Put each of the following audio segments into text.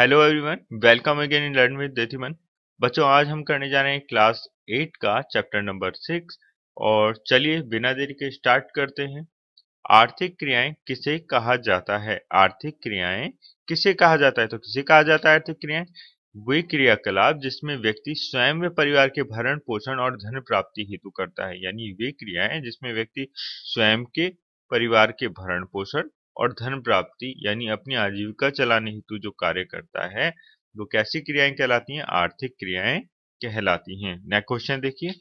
hello everyone welcome again in learn with देथिमन बच्चों आज हम करने जा रहे हैं क्लास एट का चैप्टर नंबर सिक्स और चलिए बिना देरी के स्टार्ट करते हैं आर्थिक क्रियाएं किसे कहा जाता है आर्थिक क्रियाएं किसे कहा जाता है तो किसे कहा जाता है आर्थिक क्रियाएं वे क्रियाकलाप जिसमें व्यक्ति स्वयं व परिवार के भरण पोषण और धन प्राप्ति हेतु करता है यानी वे क्रियाएं जिसमें व्यक्ति स्वयं के परिवार के भरण पोषण और धन प्राप्ति यानी अपनी आजीविका चलाने हेतु जो कार्य करता है वो कैसी क्रियाएं कहलाती हैं आर्थिक क्रियाएं कहलाती हैं नेक्स्ट क्वेश्चन देखिए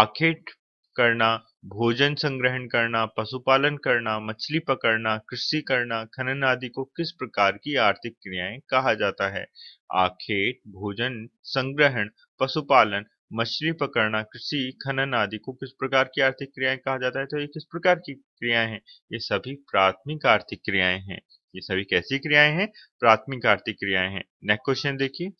आखेट करना भोजन संग्रहण करना पशुपालन करना मछली पकड़ना कृषि करना खनन आदि को किस प्रकार की आर्थिक क्रियाएं कहा जाता है आखेट भोजन संग्रहण पशुपालन मछली पकड़ना कृषि खनन आदि को किस प्रकार की आर्थिक क्रियाएं कहा जाता है तो ये किस प्रकार की क्रियाएं हैं ये सभी प्राथमिक आर्थिक क्रियाएं हैं ये सभी कैसी क्रियाएं हैं प्राथमिक आर्थिक क्रियाएं हैं नेक्स्ट क्वेश्चन देखिए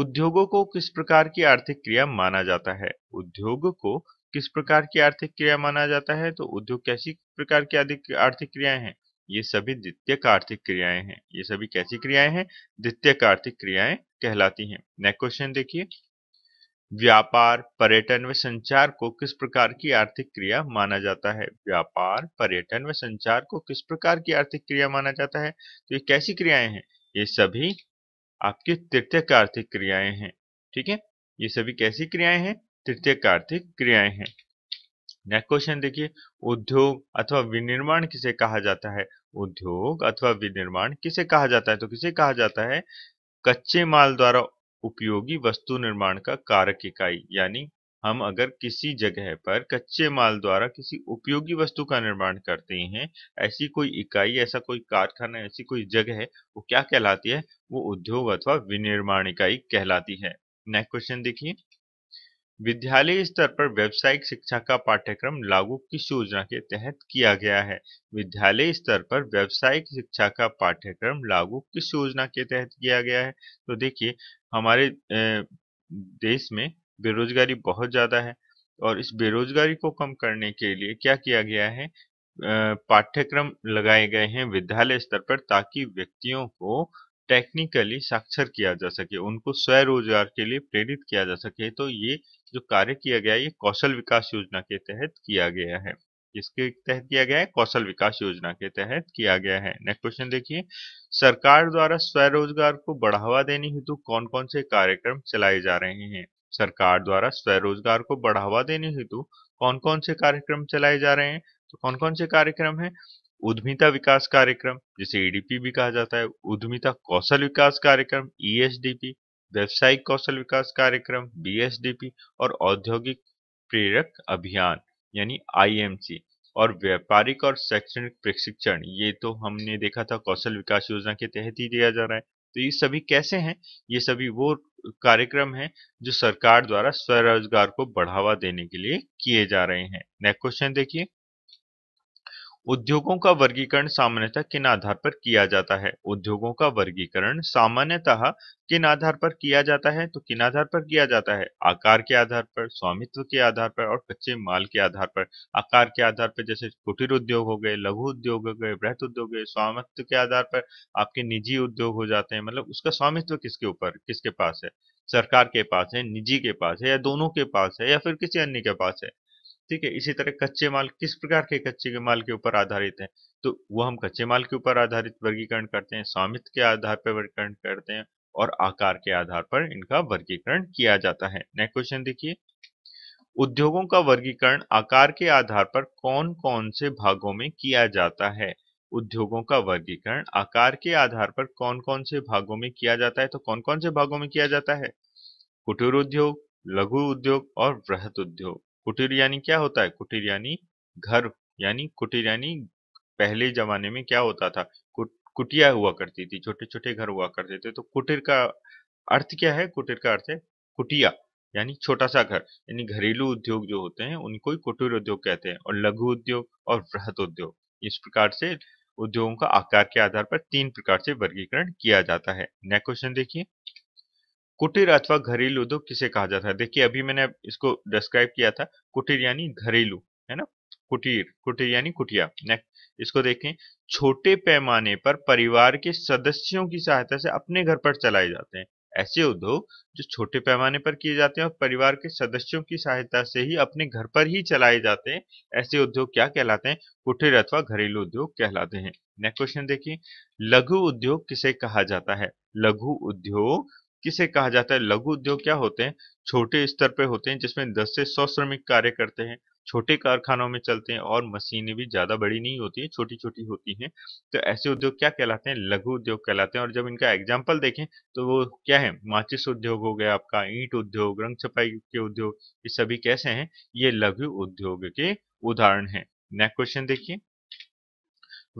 उद्योगों को किस प्रकार की आर्थिक क्रिया माना जाता है उद्योग को किस प्रकार की आर्थिक क्रिया माना जाता है तो उद्योग कैसी प्रकार की आर्थिक क्रियाएं हैं ये सभी द्वितीय आर्थिक क्रियाएं हैं ये सभी कैसी क्रियाएं हैं द्वितीय आर्थिक क्रियाएं कहलाती हैं नेक्स्ट क्वेश्चन देखिए व्यापार पर्यटन व संचार को किस प्रकार की आर्थिक क्रिया माना जाता है व्यापार पर्यटन व संचार को किस प्रकार की आर्थिक क्रिया माना जाता है तो ये कैसी क्रियाएं हैं ये सभी आपकी तृतीय आर्थिक क्रियाएं हैं ठीक है ये सभी कैसी क्रियाएं हैं तृतीय आर्थिक क्रियाएं हैं नेक्स्ट क्वेश्चन देखिए उद्योग अथवा विनिर्माण किसे कहा जाता है उद्योग अथवा विनिर्माण किसे कहा जाता है तो किसे कहा जाता है कच्चे माल द्वारा उपयोगी वस्तु निर्माण का कारक इकाई यानी हम अगर किसी जगह पर कच्चे माल द्वारा किसी उपयोगी वस्तु का निर्माण करते हैं ऐसी कोई इकाई ऐसा कोई कारखाना ऐसी कोई जगह है वो क्या कहलाती है वो उद्योग अथवा विनिर्माण इकाई कहलाती है नेक्स्ट क्वेश्चन देखिए विद्यालय स्तर पर व्यावसायिक शिक्षा का पाठ्यक्रम लागू किस योजना के तहत किया गया है विद्यालय स्तर पर व्यावसायिक शिक्षा का पाठ्यक्रम लागू किस योजना के तहत किया गया है तो देखिए हमारे देश में बेरोजगारी बहुत ज़्यादा है और इस बेरोजगारी को कम करने के लिए क्या किया गया है पाठ्यक्रम लगाए गए हैं विद्यालय स्तर पर ताकि व्यक्तियों को टेक्निकली साक्षर किया जा सके उनको स्वरोजगार के लिए प्रेरित किया जा सके तो ये जो कार्य किया गया ये कौशल विकास योजना के तहत किया गया है इसके तहत किया गया है कौशल विकास योजना के तहत किया गया है नेक्स्ट क्वेश्चन देखिए सरकार द्वारा स्वरोजगार को बढ़ावा देने हेतु कौन कौन से कार्यक्रम चलाए जा रहे हैं सरकार द्वारा स्वरोजगार को बढ़ावा देने हेतु कौन कौन से कार्यक्रम चलाए जा रहे हैं तो कौन कौन से कार्यक्रम है उद्यमिता विकास कार्यक्रम जिसे ईडीपी e भी कहा जाता है उद्यमिता कौशल विकास कार्यक्रम ई e व्यवसायिक कौशल विकास कार्यक्रम बी और औद्योगिक प्रेरक अभियान यानी आई और व्यापारिक और शैक्षणिक प्रशिक्षण ये तो हमने देखा था कौशल विकास योजना के तहत ही दिया जा रहा है तो ये सभी कैसे हैं ये सभी वो कार्यक्रम हैं जो सरकार द्वारा स्वरोजगार को बढ़ावा देने के लिए किए जा रहे हैं नेक्स्ट क्वेश्चन देखिए उद्योगों का वर्गीकरण सामान्यतः किन आधार पर किया जाता है उद्योगों का वर्गीकरण सामान्यतः किन आधार पर किया जाता है तो किन आधार पर किया जाता है आकार के आधार पर स्वामित्व के आधार पर और कच्चे माल के आधार पर आकार के आधार पर जैसे कुटीर उद्योग हो गए लघु उद्योग हो गए बृहत उद्योग हो गए स्वामित्व के आधार पर आपके निजी उद्योग हो जाते हैं मतलब उसका स्वामित्व किसके ऊपर किसके पास है सरकार के पास है निजी के पास है या दोनों के पास है या फिर किसी अन्य के पास है ठीक है इसी तरह कच्चे माल किस प्रकार के कच्चे के माल के ऊपर आधारित है तो वह हम कच्चे माल के ऊपर आधारित वर्गीकरण करते हैं स्वामित्व के आधार पर वर्गीकरण करते हैं और आकार के आधार पर इनका वर्गीकरण किया जाता है नेक्स्ट क्वेश्चन देखिए उद्योगों का वर्गीकरण आकार के आधार पर कौन कौन से भागों में किया जाता है उद्योगों का वर्गीकरण आकार के आधार पर कौन कौन से भागों में किया जाता है तो कौन कौन से भागों में किया जाता है कुटीर उद्योग लघु उद्योग और वृहत उद्योग कुटीर यानी क्या होता है कुटीर यानी घर यानी कुटीर यानी पहले जमाने में क्या होता था कुटिया हुआ करती थी छोटे छोटे घर हुआ करते थे तो कुटीर का अर्थ क्या है कुटीर का अर्थ है कुटिया यानी छोटा सा घर यानी घरेलू उद्योग जो होते हैं उनको ही कुटीर उद्योग कहते हैं और लघु उद्योग और वृहत उद्योग इस प्रकार से उद्योगों का आकार के आधार पर तीन प्रकार से वर्गीकरण किया जाता है नेक्स्ट क्वेश्चन देखिए कुटीर अथवा घरेलू उद्योग किसे कहा जाता है देखिए अभी मैंने इसको डिस्क्राइब किया था कुटीर यानी घरेलू है ना कुटीर कुटीर यानी कुटिया नेक्स्ट इसको देखें छोटे पैमाने पर परिवार के सदस्यों की सहायता से अपने घर पर चलाए जाते हैं ऐसे उद्योग जो छोटे पैमाने पर किए जाते हैं और परिवार के सदस्यों की सहायता से ही अपने घर पर ही चलाए जाते हैं ऐसे उद्योग क्या कहलाते हैं कुटीर अथवा घरेलू उद्योग कहलाते हैं नेक्स्ट क्वेश्चन देखिए लघु उद्योग किसे कहा जाता है लघु उद्योग किसे कहा जाता है लघु उद्योग क्या होते हैं छोटे स्तर पे होते हैं जिसमें 10 से 100 श्रमिक कार्य करते हैं छोटे कारखानों में चलते हैं और मशीनें भी ज़्यादा बड़ी नहीं होती है छोटी छोटी होती हैं तो ऐसे उद्योग क्या कहलाते हैं लघु उद्योग कहलाते हैं और जब इनका एग्जाम्पल देखें तो वो क्या है माचिस उद्योग हो गया आपका ईंट उद्योग रंग छपाई के उद्योग ये सभी कैसे हैं ये लघु उद्योग के उदाहरण है नेक्स्ट क्वेश्चन देखिए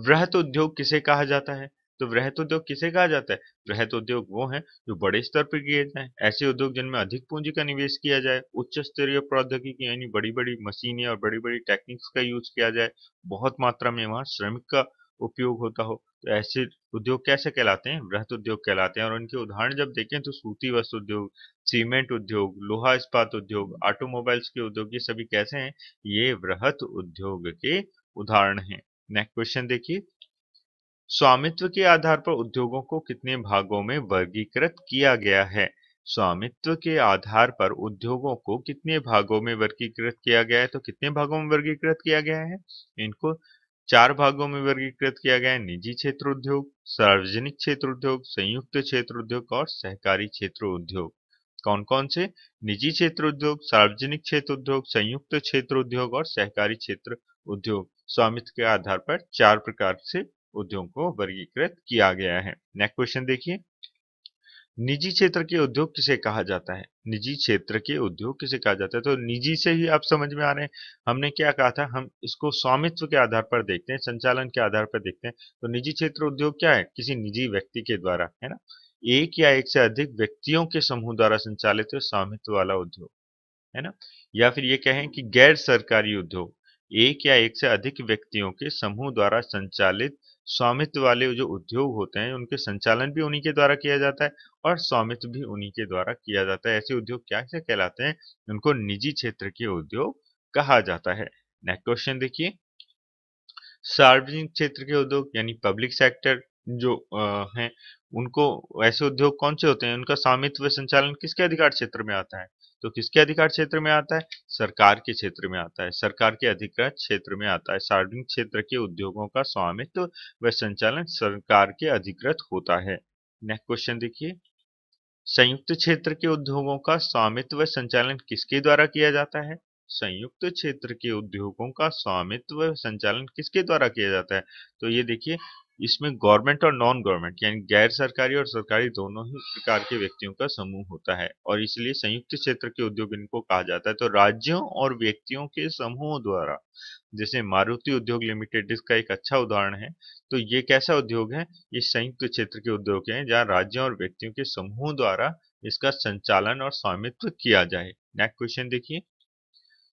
वृहत उद्योग किसे कहा जाता है तो वृहत उद्योग किसे कहा जाता है वृहत उद्योग वो हैं जो बड़े स्तर पर किए जाए ऐसे उद्योग जिनमें अधिक पूंजी का निवेश किया जाए उच्च स्तरीय प्रौद्योगिकी यानी बड़ी बड़ी मशीनें और बड़ी बड़ी टेक्निक्स का यूज किया जाए बहुत मात्रा में वहाँ श्रमिक का उपयोग होता हो तो ऐसे उद्योग कैसे कहलाते हैं वृहत उद्योग कहलाते हैं और उनके उदाहरण जब देखें तो सूती वस्त्र उद्योग सीमेंट उद्योग लोहा इस्पात उद्योग ऑटोमोबाइल्स के उद्योग ये सभी कैसे हैं ये वृहत उद्योग के उदाहरण हैं नेक्स्ट क्वेश्चन देखिए स्वामित्व के आधार पर उद्योगों को कितने भागों में वर्गीकृत किया गया है स्वामित्व के आधार पर उद्योगों को कितने भागों में वर्गीकृत किया गया है तो कितने भागों में वर्गीकृत किया गया है इनको चार भागों में वर्गीकृत किया गया है निजी क्षेत्र उद्योग सार्वजनिक क्षेत्र उद्योग संयुक्त क्षेत्र उद्योग और सहकारी क्षेत्र उद्योग कौन कौन से निजी क्षेत्र उद्योग सार्वजनिक क्षेत्र उद्योग संयुक्त क्षेत्र उद्योग और सहकारी क्षेत्र उद्योग स्वामित्व के आधार पर चार प्रकार से उद्योग को वर्गीकृत किया गया है नेक्स्ट क्वेश्चन देखिए निजी क्षेत्र के उद्योग किसे कहा जाता है निजी क्षेत्र के उद्योग किसे कहा जाता है तो निजी से ही आप समझ में आ रहे हैं हमने क्या कहा था हम इसको स्वामित्व के आधार पर देखते हैं संचालन के आधार पर देखते हैं तो निजी क्षेत्र उद्योग क्या है किसी निजी व्यक्ति के द्वारा है ना एक या एक से अधिक व्यक्तियों के समूह द्वारा संचालित स्वामित्व वाला उद्योग है ना या फिर ये कहें कि गैर सरकारी उद्योग एक या एक से अधिक व्यक्तियों के समूह द्वारा संचालित स्वामित्व वाले जो उद्योग होते हैं उनके संचालन भी उन्हीं के द्वारा किया जाता है और स्वामित्व भी उन्हीं के द्वारा किया जाता है ऐसे उद्योग क्या क्या कहलाते हैं उनको निजी क्षेत्र के उद्योग कहा जाता है नेक्स्ट क्वेश्चन देखिए सार्वजनिक क्षेत्र के उद्योग यानी पब्लिक सेक्टर जो हैं उनको ऐसे उद्योग कौन से होते हैं उनका स्वामित्व संचालन किसके अधिकार क्षेत्र में आता है तो किसके अधिकार क्षेत्र में आता है सरकार के क्षेत्र में आता है सरकार के अधिकार क्षेत्र में आता है सार्वजनिक क्षेत्र के उद्योगों का स्वामित्व व संचालन सरकार के अधिकृत होता है नेक्स्ट क्वेश्चन देखिए संयुक्त क्षेत्र के उद्योगों का स्वामित्व व संचालन किसके द्वारा किया जाता है संयुक्त क्षेत्र के उद्योगों का स्वामित्व संचालन किसके द्वारा किया जाता है तो ये देखिए इसमें गवर्नमेंट और नॉन गवर्नमेंट यानी गैर सरकारी और सरकारी दोनों ही प्रकार के व्यक्तियों का समूह होता है और इसलिए संयुक्त क्षेत्र के उद्योग इनको कहा जाता है तो राज्यों और व्यक्तियों के समूहों द्वारा जैसे मारुति उद्योग लिमिटेड इसका एक अच्छा उदाहरण है तो ये कैसा उद्योग है ये संयुक्त क्षेत्र के उद्योग है जहाँ राज्यों और व्यक्तियों के समूह द्वारा इसका संचालन और स्वामित्व किया जाए नेक्स्ट क्वेश्चन देखिए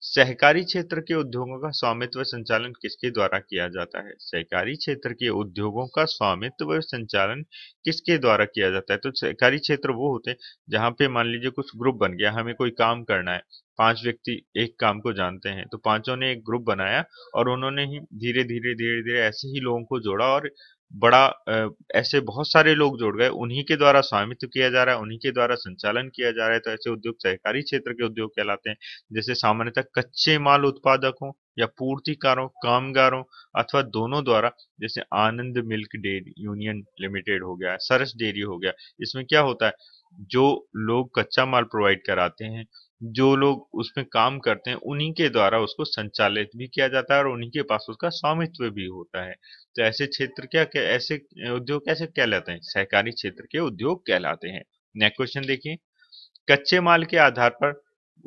सहकारी क्षेत्र के उद्योगों का स्वामित्व संचालन किसके द्वारा किया जाता है सहकारी क्षेत्र के उद्योगों का स्वामित्व संचालन किसके द्वारा किया जाता है तो सहकारी क्षेत्र वो होते हैं जहाँ पे मान लीजिए कुछ ग्रुप बन गया हमें कोई काम करना है पांच व्यक्ति एक काम को जानते हैं तो पांचों ने एक ग्रुप बनाया और उन्होंने ही धीरे धीरे धीरे धीरे ऐसे ही लोगों को जोड़ा और बड़ा ऐसे बहुत सारे लोग जुड़ गए उन्हीं के द्वारा स्वामित्व किया जा रहा है उन्हीं के द्वारा संचालन किया जा रहा है तो ऐसे उद्योग सहकारी क्षेत्र के उद्योग कहलाते हैं जैसे सामान्यतः कच्चे माल उत्पादकों या पूर्तिकारों कामगारों अथवा दोनों द्वारा जैसे Anand milk dairy union limited हो गया सरस डेयरी हो गया इसमें क्या होता है जो लोग कच्चा माल प्रोवाइड कराते हैं जो लोग उसमें काम करते हैं उन्हीं के द्वारा उसको संचालित भी किया जाता है और उन्हीं के पास उसका स्वामित्व भी होता है तो ऐसे क्षेत्र क्या क्या ऐसे उद्योग कैसे कहलाते हैं सहकारी क्षेत्र के उद्योग कहलाते हैं नेक्स्ट क्वेश्चन देखिए कच्चे माल के आधार पर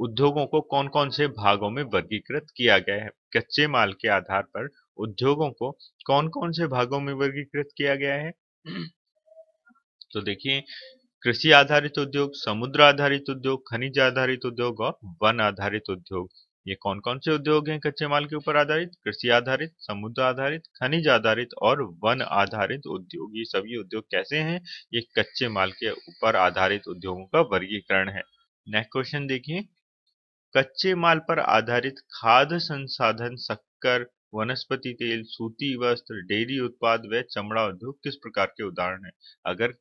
उद्योगों को कौन कौन से भागों में वर्गीकृत किया गया है कच्चे माल के आधार पर उद्योगों को कौन कौन से भागों में वर्गीकृत किया गया है तो देखिए कृषि आधारित उद्योग समुद्र आधारित उद्योग खनिज आधारित उद्योग और वन आधारित उद्योग ये कौन कौन से उद्योग हैं कच्चे माल के ऊपर आधारित कृषि आधारित समुद्र आधारित खनिज आधारित और वन आधारित उद्योग ये सभी उद्योग कैसे हैं ये कच्चे माल के ऊपर आधारित उद्योगों का वर्गीकरण है नेक्स्ट क्वेश्चन देखिए कच्चे माल पर आधारित खाद्य संसाधन शक्कर वनस्पति तेल सूती वस्त्र डेयरी उत्पाद व चमड़ा उद्योग किस प्रकार के उदाहरण है अगर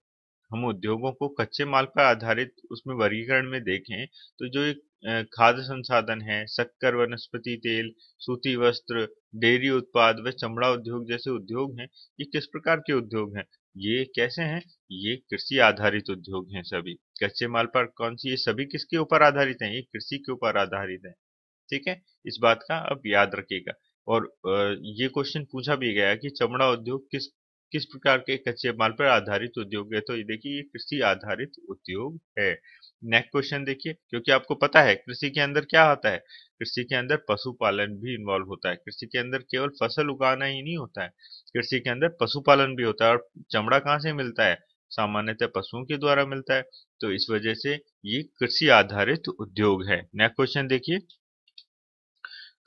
हम उद्योगों को कच्चे माल पर आधारित उसमें वर्गीकरण में देखें तो जो एक खाद्य संसाधन है शक्कर वनस्पति तेल सूती वस्त्र डेयरी उत्पाद व चमड़ा उद्योग जैसे उद्योग हैं ये किस प्रकार के उद्योग हैं ये कैसे हैं ये कृषि आधारित उद्योग हैं सभी कच्चे माल पर कौन सी ये सभी किसके ऊपर आधारित हैं ये कृषि के ऊपर आधारित हैं ठीक है इस बात का अब याद रखिएगा और ये क्वेश्चन पूछा भी गया कि चमड़ा उद्योग किस किस प्रकार के कच्चे माल पर आधारित उद्योग है तो ये देखिए ये कृषि आधारित उद्योग है नेक्स्ट क्वेश्चन देखिए क्योंकि आपको पता है कृषि के अंदर क्या आता है कृषि के अंदर पशुपालन भी इन्वॉल्व होता है कृषि के अंदर केवल फसल उगाना ही नहीं होता है कृषि के अंदर पशुपालन भी होता है और चमड़ा कहाँ से मिलता है सामान्यतः पशुओं के द्वारा मिलता है तो इस वजह से ये कृषि आधारित उद्योग है नेक्स्ट क्वेश्चन देखिए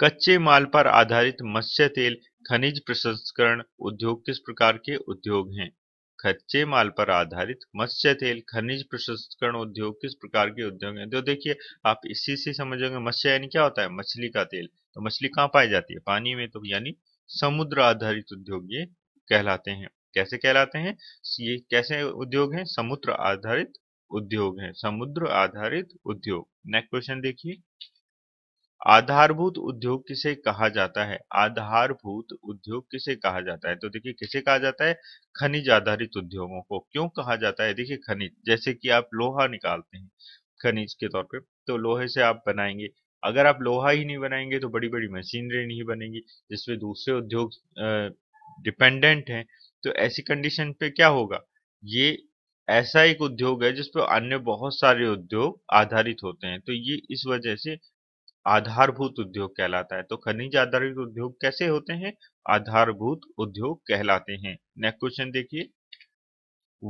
कच्चे माल पर आधारित मत्स्य तेल खनिज प्रसंस्करण उद्योग किस प्रकार के उद्योग हैं कच्चे माल पर आधारित मत्स्य तेल खनिज प्रसंस्करण उद्योग किस प्रकार के उद्योग हैं तो देखिए आप इसी से समझोगे मत्स्य यानी क्या होता है मछली का तेल तो मछली कहाँ पाई जाती है पानी में तो यानी समुद्र आधारित उद्योग ये कहलाते हैं कैसे कहलाते हैं ये कैसे उद्योग हैं समुद्र आधारित उद्योग हैं समुद्र आधारित उद्योग नेक्स्ट क्वेश्चन देखिए आधारभूत उद्योग किसे कहा जाता है आधारभूत उद्योग किसे कहा जाता है तो देखिए किसे कहा जाता है खनिज आधारित उद्योगों को क्यों कहा जाता है देखिए खनिज जैसे कि आप लोहा निकालते हैं खनिज के तौर पे तो लोहे से आप बनाएंगे अगर आप लोहा ही नहीं बनाएंगे तो बड़ी बड़ी मशीनरी नहीं बनेगी जिसमें दूसरे उद्योग डिपेंडेंट हैं तो ऐसी कंडीशन पे क्या होगा ये ऐसा एक उद्योग है जिसपे अन्य बहुत सारे उद्योग आधारित होते हैं तो ये इस वजह से आधारभूत उद्योग कहलाता है तो खनिज आधारित उद्योग कैसे होते हैं आधारभूत उद्योग कहलाते हैं नेक्स्ट क्वेश्चन देखिए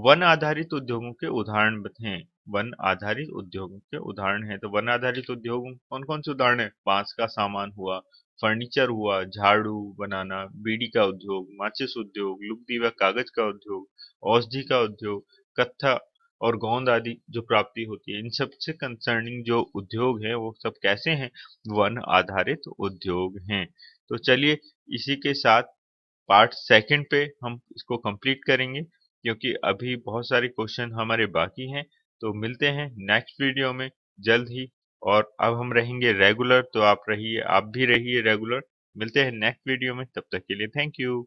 वन आधारित उद्योगों के उदाहरण हैं वन आधारित उद्योगों के उदाहरण हैं तो वन आधारित उद्योग कौन कौन से उदाहरण है बांस का सामान हुआ फर्नीचर हुआ झाड़ू बनाना बीड़ी का उद्योग माचिस उद्योग लुगदी व कागज का उद्योग औषधि का उद्योग कथा और गोंद आदि जो प्राप्ति होती है इन सब से कंसर्निंग जो उद्योग है वो सब कैसे हैं वन आधारित उद्योग हैं तो चलिए इसी के साथ पार्ट सेकंड पे हम इसको कंप्लीट करेंगे क्योंकि अभी बहुत सारे क्वेश्चन हमारे बाकी हैं तो मिलते हैं नेक्स्ट वीडियो में जल्द ही और अब हम रहेंगे रेगुलर तो आप रहिए आप भी रहिए रेगुलर मिलते हैं नेक्स्ट वीडियो में तब तक के लिए थैंक यू